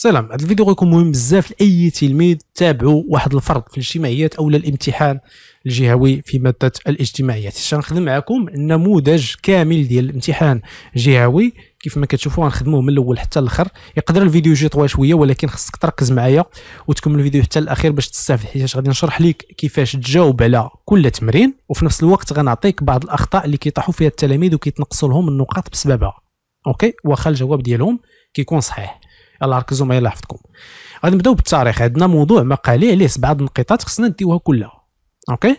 سلام هذا الفيديو غيكون مهم بزاف لاي تلميذ تابعوا واحد الفرض في الاجتماعيات او الامتحان الجهوي في ماده الاجتماعيات غنخدم معكم نموذج كامل ديال الامتحان الجهوي كيف ما كتشوفوا غنخدموه من الاول حتى الاخر يقدر الفيديو يجي طويل شويه ولكن خصك تركز معايا وتكمل الفيديو حتى الاخير باش تستافد حيت غادي نشرح لك كيفاش تجاوب على كل تمرين وفي نفس الوقت غنعطيك بعض الاخطاء اللي كيطيحوا فيها التلاميذ وكيتنقصوا لهم النقاط بسببها اوكي واخا الجواب ديالهم كيكون صحيح يلا ركزوا معايا يلا حفظكم غادي نبداو بالتاريخ عندنا موضوع مقالي عليه سبعه النقيطات خصنا نديوها كلها اوكي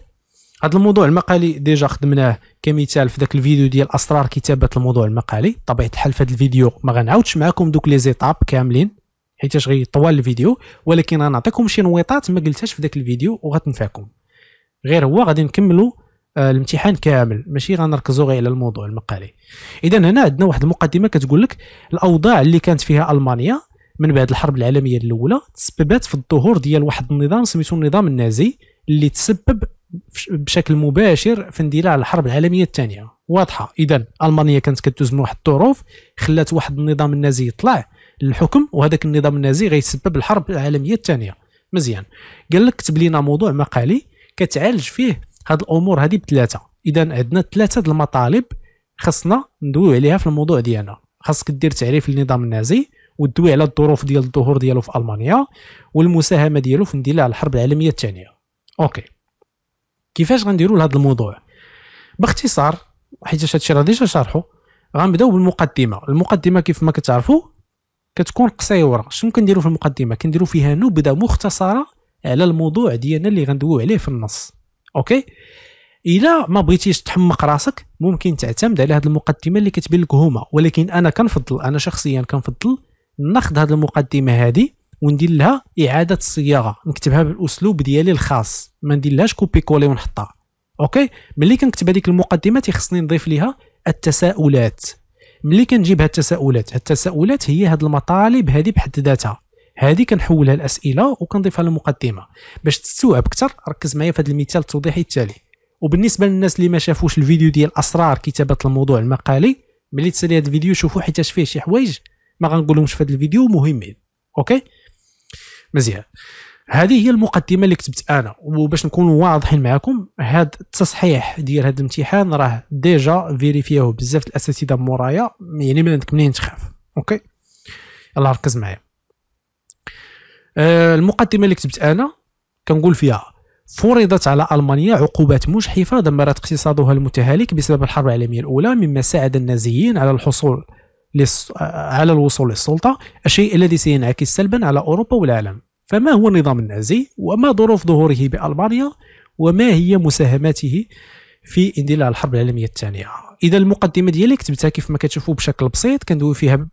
هذا الموضوع المقالي ديجا خدمناه كمثال في ذاك الفيديو ديال اسرار كتابه الموضوع المقالي طبيعه الحال في هذا الفيديو ما غنعاودش معكم دوك لي زيتاب كاملين حيتاش غيطول الفيديو ولكن غنعطيكم شي نويطات ما قلتهاش في ذاك الفيديو وغتنفعكم غير هو غادي نكملوا آه الامتحان كامل ماشي غنركزوا غير على الموضوع المقالي اذا هنا عندنا واحد المقدمه كتقول لك الاوضاع اللي كانت فيها المانيا من بعد الحرب العالميه الاولى تسببت في الظهور ديال واحد النظام سميتو النظام النازي اللي تسبب بشكل مباشر في اندلاع الحرب العالميه الثانيه واضحه اذا المانيا كانت كدوز من واحد الظروف خلات واحد النظام النازي يطلع للحكم وهذاك النظام النازي غيسبب الحرب العالميه الثانيه مزيان قال لك كتب لينا موضوع مقالي كتعالج فيه هاد الامور هذه بثلاثه اذا عندنا ثلاثه المطالب خصنا ندويو عليها في الموضوع ديالنا خاصك دير تعريف للنظام النازي ودوي على الظروف ديال الظهور ديالو في المانيا والمساهمه ديالو في اندلاع الحرب العالميه الثانيه اوكي كيفاش غنديروا لهذا الموضوع باختصار حيت هادشي راه ديجا شرحو غنبداو بالمقدمه المقدمه كيف ما كتعرفوا كتكون قصيره شنو كنديروا في المقدمه كنديروا فيها نبذه مختصره على الموضوع ديالنا اللي غندويو عليه في النص اوكي الا ما بغيتيش تحمق راسك ممكن تعتمد على هذه المقدمه اللي كتبين لك هما ولكن انا كنفضل انا شخصيا كنفضل ناخذ هذه المقدمه هذه وندير لها اعاده الصياغه نكتبها بالاسلوب ديالي الخاص ما نديرلهاش كوبي كولي ونحطها اوكي ملي كنكتب هذيك المقدمه تيخصني نضيف ليها التساؤلات ملي كنجيب هاد التساؤلات هاد التساؤلات هي هاد المطالب هذه بحد ذاتها هذه كنحولها لاسئله وكنضيفها للمقدمه باش تستوعب اكثر ركز معايا في هذا المثال التوضيحي التالي وبالنسبه للناس اللي ما شافوش الفيديو ديال اسرار كتابه الموضوع المقالي ملي تسالي هذا الفيديو شوفوا حيتاش فيه شي حوايج ما غنقولهمش في هذا الفيديو مهمين اوكي مزيان هذه هي المقدمه اللي كتبت انا وباش نكونوا واضحين معكم هذا التصحيح ديال هذا الامتحان راه ديجا فيريفيوه بزاف الاساتذه مورايا يعني ما عندك منين تخاف اوكي يلا ركز معايا آه، المقدمه اللي كتبت انا كنقول فيها فرضت على المانيا عقوبات مجحفه دمرت اقتصادها المتهالك بسبب الحرب العالميه الاولى مما ساعد النازيين على الحصول على الوصول للسلطة الشيء الذي سينعكس سلبا على أوروبا والعالم فما هو النظام النازي وما ظروف ظهوره بألبانيا وما هي مساهماته في اندلاع الحرب العالمية الثانية إذا المقدمة ديالي كتبتها كيف ما كتشوفوا بشكل بسيط كندوي فيها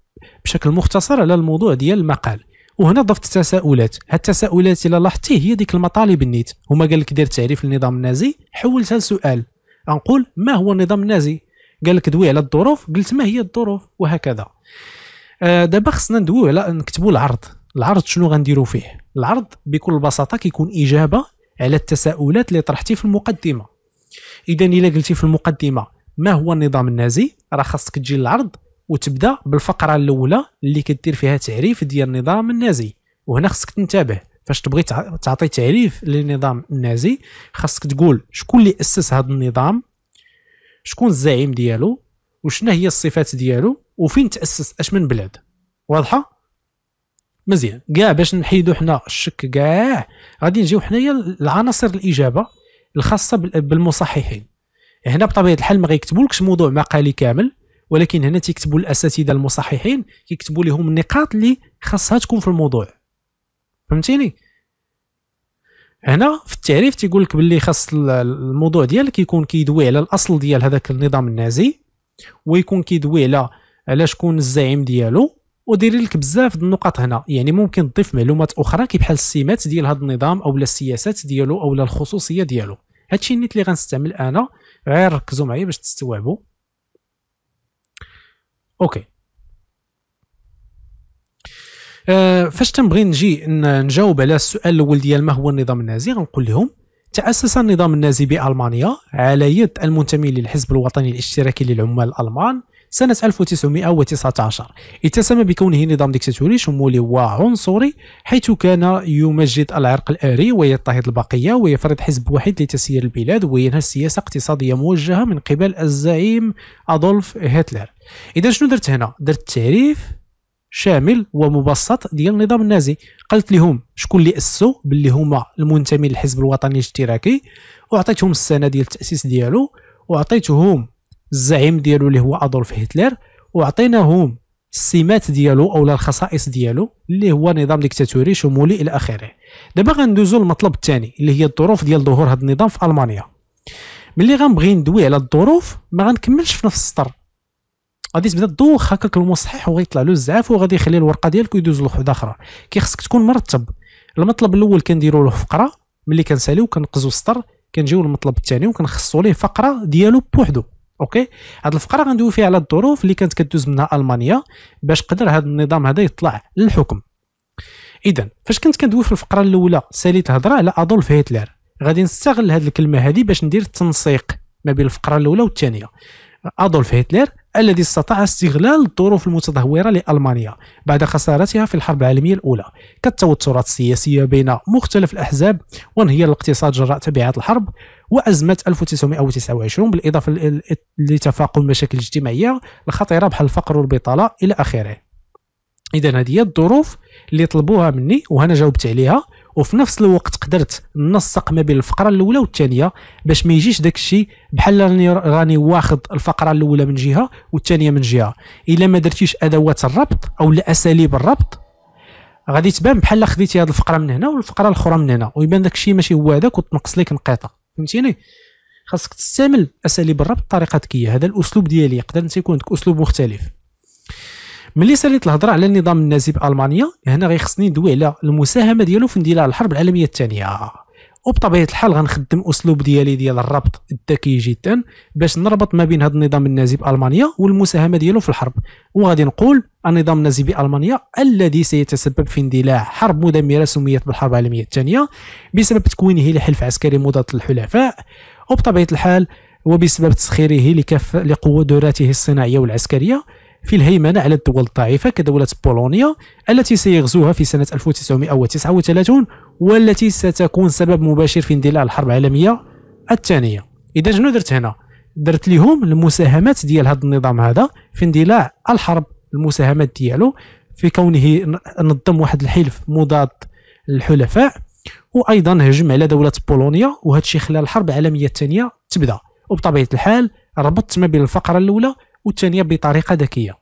بشكل مختصر على الموضوع ديال المقال وهنا ضفت تساؤلات هاد التساؤلات الى لاحظتي هي ديك المطالب النيت هما قال لك دير تعريف للنظام النازي حولتها لسؤال غنقول ما هو النظام النازي قال لك دوي على الظروف قلت ما هي الظروف وهكذا آه، دابا خصنا ندويو على نكتبوا العرض العرض شنو غنديروا فيه العرض بكل بساطه كيكون اجابه على التساؤلات اللي طرحتي في المقدمه اذا الا قلتي في المقدمه ما هو النظام النازي راه خاصك تجي للعرض وتبدا بالفقره الاولى اللي كدير فيها تعريف ديال النظام النازي وهنا خصك تنتبه فاش تبغي تعطي تعريف للنظام النازي خاصك تقول شكون اللي اسس هذا النظام شكون الزعيم ديالو وشنا هي الصفات ديالو وفين تاسس اش من بلاد واضحه مزيان كاع باش نحيدو حنا الشك كاع غادي نجيو حنايا العناصر الاجابه الخاصه بالمصححين هنا بطبيعه الحال ما غيكتبولكش موضوع مقالي كامل ولكن هنا تيكتبوا الاساتذه المصححين كيكتبوا لهم النقاط اللي خاصها تكون في الموضوع فهمتيني هنا في التعريف تيقول لك باللي خاص الموضوع ديالك يكون كيدوي على الاصل ديال هذاك النظام النازي ويكون كيدوي على على شكون الزعيم ديالو ودير لك بزاف النقط هنا يعني ممكن تضيف معلومات اخرى كي بحال السمات ديال هذا النظام او السياسات ديالو او الخصوصيه ديالو هادشي النيت اللي غنستعمل انا غير ركزوا معايا باش تستوعبوا اوكي آه، فاش تنبغي نجي نجاوب على السؤال الاول ديال ما هو النظام النازي غنقول لهم تأسس النظام النازي بألمانيا على يد المنتمي للحزب الوطني الاشتراكي للعمال الألمان سنة 1919 اتسم بكونه نظام ديكتاتوري شمولي وعنصري حيث كان يمجد العرق الآري ويضطهد البقية ويفرض حزب واحد لتسيير البلاد وينهى سياسة اقتصادية موجهة من قبل الزعيم أدولف هتلر إذا شنو درت هنا؟ درت تعريف شامل ومبسط ديال النظام النازي قالت لهم شكون اللي اسسوا باللي هما المنتمين للحزب الوطني الاشتراكي وعطيتهم السنه ديال التاسيس ديالو وعطيتهم الزعيم ديالو اللي هو ادولف هتلر وعطيناهم السمات ديالو او الخصائص ديالو اللي هو نظام ديكتاتوري شمولي الى اخره دابا غندوزو للمطلب الثاني اللي هي الظروف ديال ظهور هذا النظام في المانيا ملي غنبغي ندوي على الظروف ما غنكملش في نفس السطر غادي تبدا دوخ هكاك المصحح وغيطلع له الزعاف وغادي يخلي الورقه ديالك ويدوز لوحده اخرى كيخصك تكون مرتب المطلب الاول كنديروا له فقره ملي كنساليو كنقزو السطر كنجيو للمطلب الثاني وكنخصو ليه فقره ديالو بوحدو اوكي هاد الفقره غندوي فيها على الظروف اللي كانت كدوز منها المانيا باش قدر هاد النظام هذا يطلع للحكم اذا فاش كنت كندوي في الفقره الاولى ساليت الهضره على ادولف هتلر غادي نستغل هاد الكلمه هادي باش ندير التنسيق ما بين الفقره الاولى والثانيه ادولف هتلر الذي استطاع استغلال الظروف المتدهورة لألمانيا بعد خسارتها في الحرب العالمية الأولى كالتوترات السياسية بين مختلف الأحزاب وانهيار الاقتصاد جراء تبعات الحرب وأزمة 1929 بالإضافة لتفاقم المشاكل الاجتماعية الخطيرة بحال الفقر والبطالة إلى آخره إذا هذه هي الظروف اللي طلبوها مني وأنا جاوبت عليها وفي نفس الوقت قدرت ننسق ما بين الفقره الاولى والثانيه باش ما يجيش داك الشيء بحال راني راني واخد الفقره الاولى من جهه والثانيه من جهه الا ما درتيش ادوات الربط او اساليب الربط غادي تبان بحال خديتي هذه الفقره من هنا والفقره الاخرى من هنا ويبان داك الشيء ماشي هو هذاك وتنقص لك نقيطه فهمتيني خاصك تستعمل اساليب الربط بطريقه ذكيه هذا الاسلوب ديالي يقدر انت يكون عندك اسلوب مختلف ملي ساليت الهضره على النظام النازي بالمانيا هنا غيخصني ندوي على المساهمه ديالو في اندلاع الحرب العالميه الثانيه وبطبيعه الحال غنخدم اسلوب ديالي ديال الربط الذكي جدا باش نربط ما بين هذا النظام النازي بالمانيا والمساهمه ديالو في الحرب وغادي نقول النظام النازي بالمانيا الذي سيتسبب في اندلاع حرب مدمره سميت بالحرب العالميه الثانيه بسبب تكوينه لحلف عسكري مضاد للحلفاء وبطبيعه الحال وبسبب تسخيره لكف لقوة دوراته الصناعية والعسكرية في الهيمنة على الدول الضعيفة كدولة بولونيا التي سيغزوها في سنة 1939 والتي ستكون سبب مباشر في اندلاع الحرب العالمية الثانية إذا شنو درت هنا درت لهم المساهمات ديال هذا النظام هذا في اندلاع الحرب المساهمات ديالو في كونه نظم واحد الحلف مضاد للحلفاء وايضا هجم على دوله بولونيا وهذا الشيء خلال الحرب العالميه الثانيه تبدا وبطبيعه الحال ربطت ما بين الفقره الاولى والثانيه بطريقه ذكيه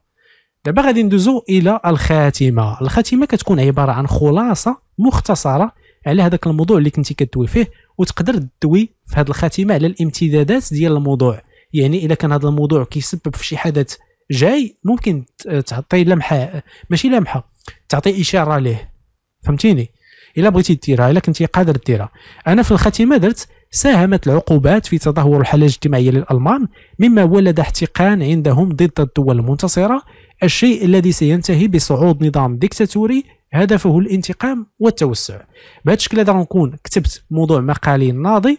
دابا غادي ندوزو الى الخاتمه الخاتمه كتكون عباره عن خلاصه مختصره على هذاك الموضوع اللي كنتي كدوي فيه وتقدر تدوي في هذه الخاتمه على الامتدادات ديال الموضوع يعني الا كان هذا الموضوع كيسبب في شي حدث جاي ممكن تعطي لمحه ماشي لمحه تعطي اشاره ليه فهمتيني الا بغيتي ديرها الا كنتي قادر ديرها انا في الخاتمه درت ساهمت العقوبات في تدهور الحالة الاجتماعية للألمان مما ولد احتقان عندهم ضد الدول المنتصرة الشيء الذي سينتهي بصعود نظام ديكتاتوري هدفه الانتقام والتوسع بهذا الشكل هذا غنكون كتبت موضوع مقالي الناضي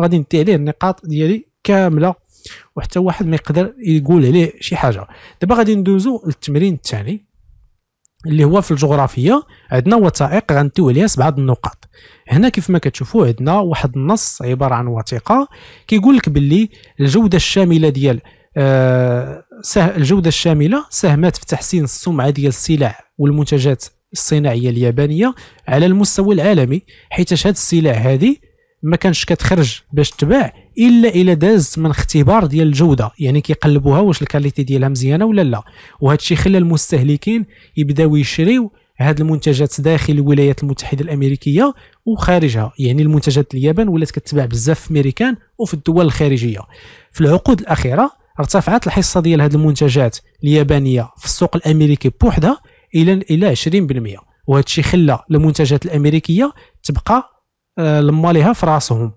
غادي ندي عليه النقاط ديالي كامله وحتى واحد ما يقدر يقول عليه شي حاجه دابا غادي ندوزو للتمرين الثاني اللي هو في الجغرافيه عندنا وثائق غنتيو عليها سبعه النقاط هنا كيف ما كتشوفوا عندنا واحد النص عباره عن وثيقه كيقول لك باللي الجوده الشامله ديال آه الجوده الشامله ساهمت في تحسين السمعه ديال السلع والمنتجات الصناعيه اليابانيه على المستوى العالمي حيت هاد السلع هذه ما كانش كتخرج باش تباع الا الا دازت من اختبار ديال الجوده يعني كيقلبوها واش الكاليتي ديالها مزيانه ولا لا وهذا الشيء خلى المستهلكين يبداو يشريو هاد المنتجات داخل الولايات المتحده الامريكيه وخارجها يعني المنتجات اليابان ولات كتباع بزاف في امريكان وفي الدول الخارجيه في العقود الاخيره ارتفعت الحصه ديال هاد المنتجات اليابانيه في السوق الامريكي بوحدها الى الى 20% وهذا الشيء خلى المنتجات الامريكيه تبقى آه، لمالها في راسهم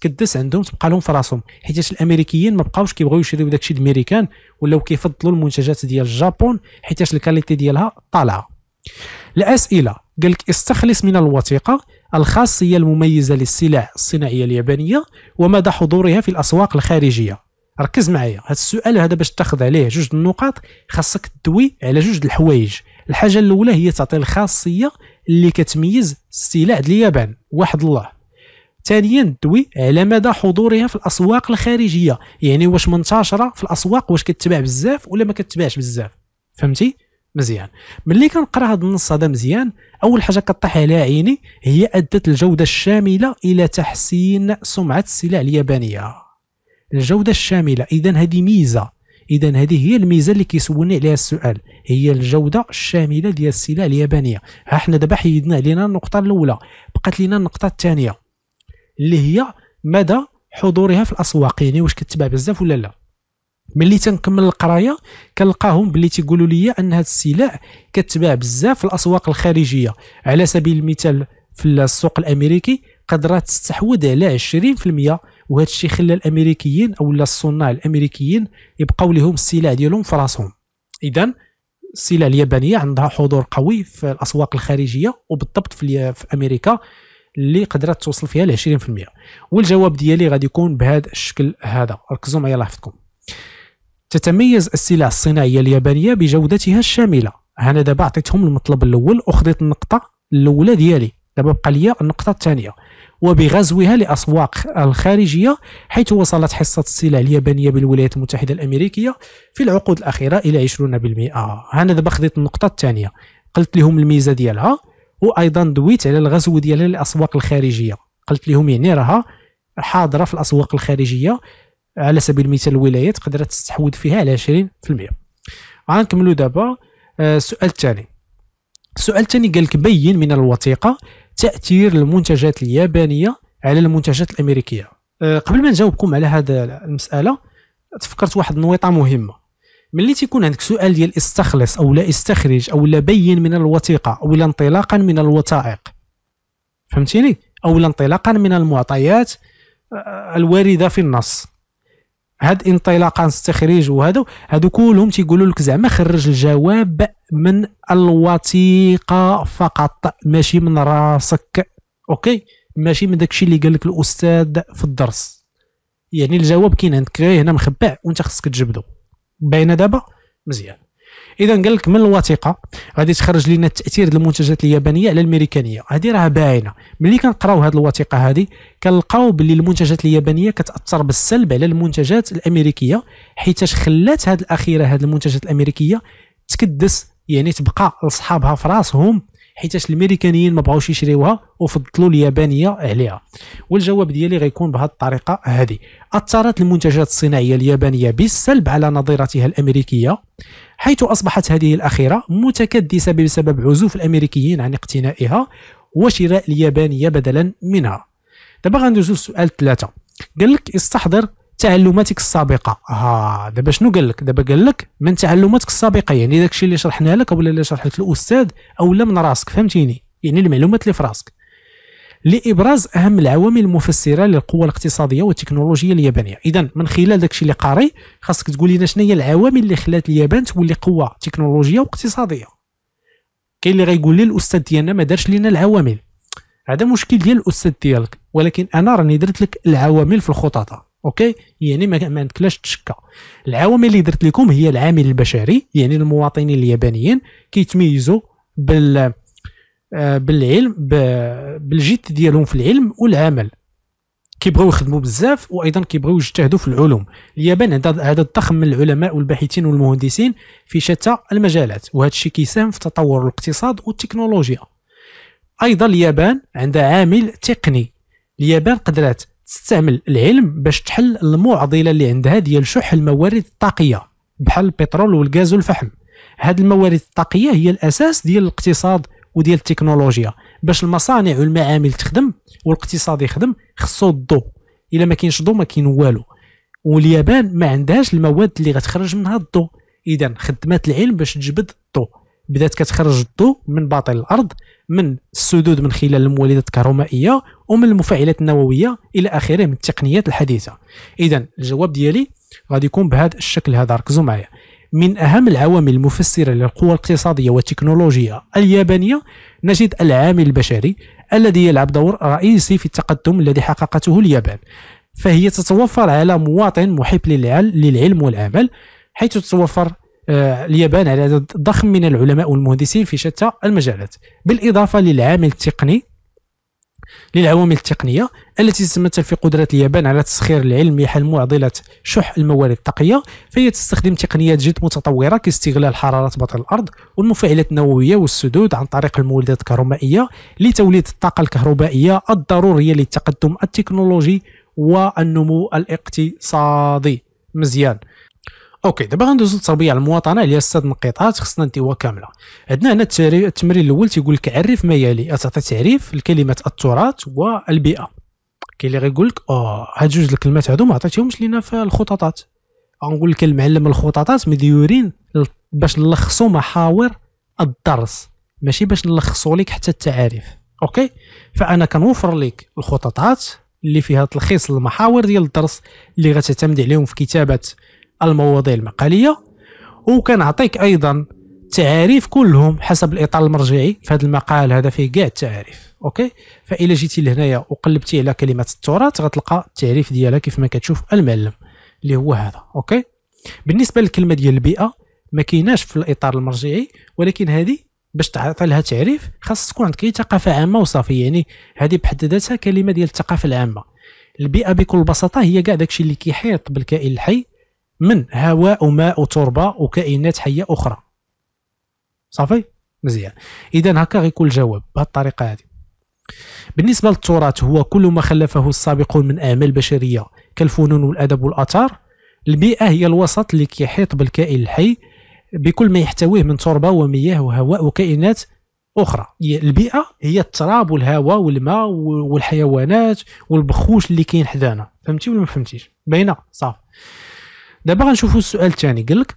تكدس عندهم تبقى لهم في راسهم حيت الامريكيين ما بقاوش كيبغيو يشريو داكشي الامريكان ولاو كيفضلوا المنتجات ديال الجابون حيت الكاليتي ديالها طالعه الاسئله قال لك استخلص من الوثيقه الخاصيه المميزه للسلع الصناعيه اليابانيه ومدى حضورها في الاسواق الخارجيه ركز معايا هذا السؤال هذا باش تاخذ عليه جوج النقاط خاصك تدوي على جوج الحوايج الحاجه الاولى هي تعطي الخاصيه اللي كتميز السلع اليابان واحد الله ثانيا دوي على مدى حضورها في الاسواق الخارجيه يعني واش منتشره في الاسواق واش كتباع بزاف ولا ما كتباعش بزاف فهمتي مزيان ملي كنقرا هذا النص هذا مزيان اول حاجه كطيح على عيني هي ادت الجوده الشامله الى تحسين سمعه السلع اليابانيه الجوده الشامله اذا هذه ميزه اذا هذه هي الميزه اللي كيسولني عليها السؤال هي الجوده الشامله ديال السلع اليابانيه ها حنا دابا حيدنا علينا النقطه الاولى بقات لنا النقطه الثانيه اللي هي مدى حضورها في الاسواق يعني واش كتباع بزاف ولا لا ملي تنكمل القرايه كنلقاهم باللي تيقولوا لي ان هذه السلع كتباع بزاف في الاسواق الخارجيه على سبيل المثال في السوق الامريكي قدرات تستحوذ على 20% وهذا الشيء خلى الامريكيين او الصناع الامريكيين يبقاو لهم السلع ديالهم في راسهم اذا السلع اليابانيه عندها حضور قوي في الاسواق الخارجيه وبالضبط في امريكا اللي قدرت توصل فيها ل 20% والجواب ديالي غادي يكون بهذا الشكل هذا ركزوا معايا الله يحفظكم تتميز السلع الصناعيه اليابانيه بجودتها الشامله انا دابا عطيتهم المطلب الاول أخذت النقطه الاولى ديالي دابا بقى لي النقطه الثانيه وبغزوها لاسواق الخارجيه حيث وصلت حصه السلع اليابانيه بالولايات المتحده الامريكيه في العقود الاخيره الى 20% انا دابا خذيت النقطه الثانيه قلت لهم الميزه ديالها وايضا دويت على الغزو ديالها للاسواق الخارجيه قلت لهم يعني راها حاضره في الاسواق الخارجيه على سبيل المثال الولايات قدرت تستحوذ فيها على 20% غنكملوا دابا السؤال آه، الثاني السؤال الثاني قال لك بين من الوثيقه تاثير المنتجات اليابانيه على المنتجات الامريكيه آه، قبل ما نجاوبكم على هذا المساله تفكرت واحد النويطه مهمه ملي تيكون عندك سؤال ديال استخلص او لا استخرج او لا بين من الوثيقه او لا انطلاقا من الوثائق فهمتيني او لا انطلاقا من المعطيات آه، الوارده في النص هاد انطلاقا استخريج وهادو هادو كلهم تيقولوا لك زعما خرج الجواب من الوثيقه فقط ماشي من راسك اوكي ماشي من داكشي اللي قال لك الاستاذ في الدرس يعني الجواب كاين عندك غير هنا مخبع وانت خصك تجبدو باينه دابا مزيان اذا قال لك من الوثيقه غادي تخرج لنا التاثير ديال المنتجات اليابانيه على الامريكانيه هذه راه باينه ملي كنقراو هذه الوثيقه هذه كنلقاو باللي المنتجات اليابانيه كتاثر بالسلب على المنتجات الامريكيه حيتاش خلات هذه الاخيره هذه المنتجات الامريكيه تكدس يعني تبقى لصحابها في راسهم حيتاش الميريكانيين ما بغاوش يشريوها وفضلوا اليابانيه عليها والجواب ديالي غيكون بهذه الطريقه هذه اثرت المنتجات الصناعيه اليابانيه بالسلب على نظيرتها الامريكيه حيث اصبحت هذه الاخيره متكدسه بسبب عزوف الامريكيين عن اقتنائها وشراء اليابانيه بدلا منها دابا غندوزو لسؤال ثلاثه قال لك استحضر تعلماتك السابقه ها دابا شنو قال لك دابا قال لك من تعلماتك السابقه يعني داكشي اللي شرحنا لك ولا اللي شرح لك الاستاذ اولا من راسك فهمتيني يعني المعلومات اللي في راسك لابراز اهم العوامل المفسره للقوه الاقتصاديه والتكنولوجيه اليابانيه اذا من خلال داكشي اللي قاري خاصك تقول لنا شنو هي العوامل اللي خلات اليابان تولي قوه تكنولوجيه واقتصاديه كاين اللي غيقول لي الاستاذ ديالنا ما دارش لنا العوامل هذا مشكل ديال الاستاذ ديالك ولكن انا راني درت لك العوامل في الخطط اوكي يعني ما, ما عندكلاش تشكى العوامل اللي درت لكم هي العامل البشري يعني المواطنين اليابانيين كيتميزوا بال آه، بالعلم بالجد ديالهم في العلم والعمل كيبغيو يخدموا بزاف وايضا كيبغيو يجتهدوا في العلوم اليابان عندها عدد ضخم من العلماء والباحثين والمهندسين في شتى المجالات وهذا الشيء كيساهم في تطور الاقتصاد والتكنولوجيا ايضا اليابان عندها عامل تقني اليابان قدرات تستعمل العلم باش تحل المعضله اللي عندها ديال شح الموارد الطاقيه بحال البترول والغاز والفحم هاد الموارد الطاقيه هي الاساس ديال الاقتصاد وديال التكنولوجيا باش المصانع والمعامل تخدم والاقتصاد يخدم خصو الضوء الا ما كاينش ضوء ما كاين والو واليابان ما عندهاش المواد اللي غتخرج منها الضوء اذا خدمات العلم باش تجبد الضو بدات كتخرج الضو من باطن الارض من السدود من خلال المولدات الكهرومائيه ومن المفاعلات النوويه الى اخره من التقنيات الحديثه اذا الجواب ديالي غادي يكون بهذا الشكل هذا ركزوا معايا من اهم العوامل المفسره للقوى الاقتصاديه والتكنولوجيه اليابانيه نجد العامل البشري الذي يلعب دور رئيسي في التقدم الذي حققته اليابان فهي تتوفر على مواطن محب للعلم والعمل حيث تتوفر آه، اليابان على عدد ضخم من العلماء والمهندسين في شتى المجالات بالإضافة للعامل التقني للعوامل التقنية التي تتمثل في قدرة اليابان على تسخير العلم لحل معضلة شح الموارد الطاقية فهي تستخدم تقنيات جد متطورة كاستغلال حرارة بطن الأرض والمفاعلات النووية والسدود عن طريق المولدات الكهربائية لتوليد الطاقة الكهربائية الضرورية للتقدم التكنولوجي والنمو الاقتصادي مزيان اوكي دابا غندوزو للتربيه على المواطنه اللي ست نقيطات خصنا نديوها كامله عندنا هنا التمرين الاول تيقول لك عرف ما يلي تعطي تعريف لكلمه التراث والبيئه كاين اللي غيقول لك اه هاد جوج الكلمات هادو ما عطيتيهمش لينا في الخططات غنقول لك المعلم الخططات مديورين باش نلخصوا محاور الدرس ماشي باش نلخصوا لك حتى التعاريف اوكي فانا كنوفر لك الخططات اللي فيها تلخيص المحاور ديال الدرس اللي غتعتمد عليهم في كتابه المواضيع المقاليه وكنعطيك ايضا تعاريف كلهم حسب الاطار المرجعي في هذا المقال هذا فيه كاع التعاريف اوكي فالا جيتي لهنايا وقلبتي على كلمه التراث غتلقى التعريف ديالها كيف ما كتشوف المعلم اللي هو هذا اوكي بالنسبه للكلمه ديال البيئه ما كيناش في الاطار المرجعي ولكن هذه باش تعطي لها تعريف خاص تكون عندك ثقافه عامه وصافي يعني هذه بحد ذاتها كلمه ديال الثقافه العامه البيئه بكل بساطه هي كاع داكشي اللي كيحيط بالكائن الحي من هواء وماء وتربه وكائنات حيه اخرى صافي مزيان اذا هكا غيكون الجواب بهذه الطريقه هذه بالنسبه للتراث هو كل ما خلفه السابقون من اعمال بشريه كالفنون والادب والاثار البيئه هي الوسط اللي كيحيط بالكائن الحي بكل ما يحتويه من تربه ومياه وهواء وكائنات اخرى البيئه هي التراب والهواء والماء والحيوانات والبخوش اللي كاين حدانا فهمتي ولا ما فهمتيش باينه صافي دابا غنشوفوا السؤال الثاني قال لك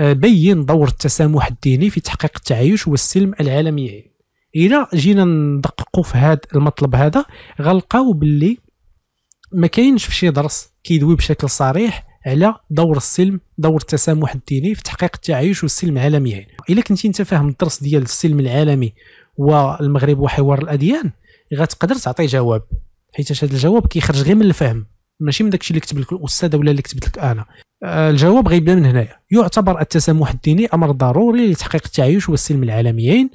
آه، بين دور التسامح الديني في تحقيق التعايش والسلم العالميين الى جينا ندققوا في هذا المطلب هذا غنلقاو باللي ما كاينش في شي درس كيدوي بشكل صريح على دور السلم دور التسامح الديني في تحقيق التعايش والسلم العالميين الا كنتي انت فاهم الدرس ديال السلم العالمي والمغرب وحوار الاديان غتقدر تعطي جواب حيت هذا الجواب كيخرج غير من الفهم ماشي من داكشي اللي كتب لك الاستاذه ولا اللي كتبت لك انا آه، الجواب غيبدا من هنايا يعتبر التسامح الديني امر ضروري لتحقيق التعايش والسلم العالميين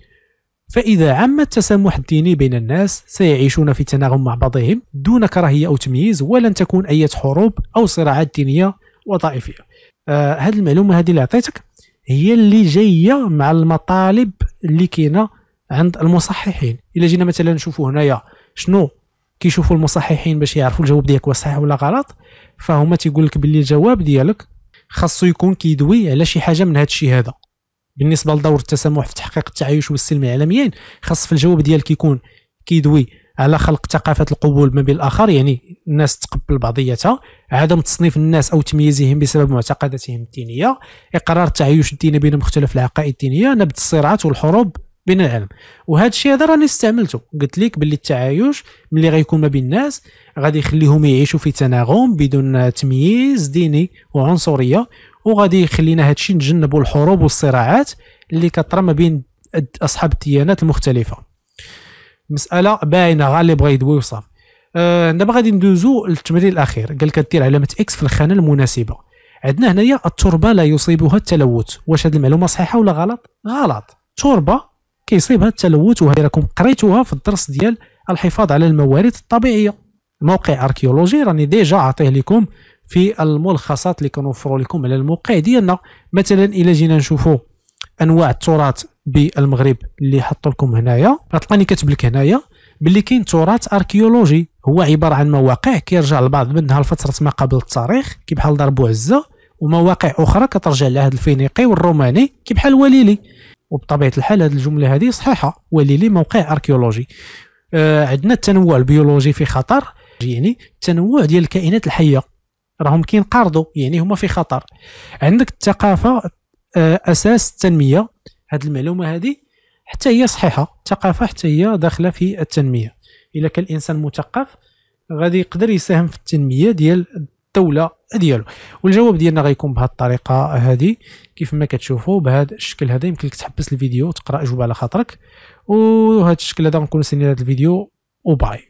فإذا عم التسامح الديني بين الناس سيعيشون في تناغم مع بعضهم دون كراهية أو تمييز ولن تكون أي حروب أو صراعات دينية وطائفية آه هذه المعلومة هذه اللي عطيتك هي اللي جاية مع المطالب اللي كاينة عند المصححين إلا جينا مثلا نشوفوا هنايا شنو كيشوفوا المصححين باش يعرفوا الجواب ديالك واش صحيح ولا غلط فهما تيقول لك باللي الجواب ديالك خاصو يكون كيدوي على شي حاجه من هذا الشيء هذا بالنسبه لدور التسامح في تحقيق التعايش والسلم عالميا خاص في الجواب ديالك يكون كيدوي على خلق ثقافه القبول ما بين الاخر يعني الناس تقبل بعضياتها عدم تصنيف الناس او تمييزهم بسبب معتقداتهم الدينيه اقرار التعايش الديني بين مختلف العقائد الدينيه نبذ الصراعات والحروب بين العلم وهذا الشيء هذا راني استعملته قلت لك باللي التعايش ملي غيكون ما بين الناس غادي يخليهم يعيشوا في تناغم بدون تمييز ديني وعنصريه وغادي يخلينا هذا الشيء نتجنبوا الحروب والصراعات اللي كطرى ما بين اصحاب الديانات المختلفه مساله باينه بغا يدوي وصافي أه دابا غادي ندوزو للتمرين الاخير قال كدير علامه اكس في الخانه المناسبه عندنا هنايا التربه لا يصيبها التلوث واش هذه المعلومه صحيحه ولا غلط غلط التربه كيصيبها التلوث وهي راكم قريتوها في الدرس ديال الحفاظ على الموارد الطبيعيه موقع اركيولوجي راني ديجا عطيه لكم في الملخصات اللي كنوفروا لكم على الموقع ديالنا مثلا الا جينا نشوفوا انواع التراث بالمغرب اللي حطوا لكم هنايا غتلقاني كاتب لك هنايا باللي كاين تراث اركيولوجي هو عباره عن مواقع كيرجع البعض منها لفتره ما قبل التاريخ كي بحال دار بوعزه ومواقع اخرى كترجع لعهد الفينيقي والروماني كي بحال وليلي وبطبيعه الحال هذه الجمله هذه صحيحه ولي لي موقع اركيولوجي آه عندنا التنوع البيولوجي في خطر يعني التنوع ديال الكائنات الحيه راهم كينقرضوا يعني هما في خطر عندك الثقافه آه اساس التنميه هذه المعلومه هذه حتى هي صحيحه الثقافه حتى هي داخله في التنميه الا كان الانسان مثقف غادي يقدر يساهم في التنميه ديال الدوله ديالو والجواب ديالنا غيكون بهذه الطريقه هذه كيف ما كتشوفوا بهذا الشكل هذا يمكن لك تحبس الفيديو وتقرا جواب على خاطرك وهذا الشكل هذا نكون سنين هذا الفيديو وباي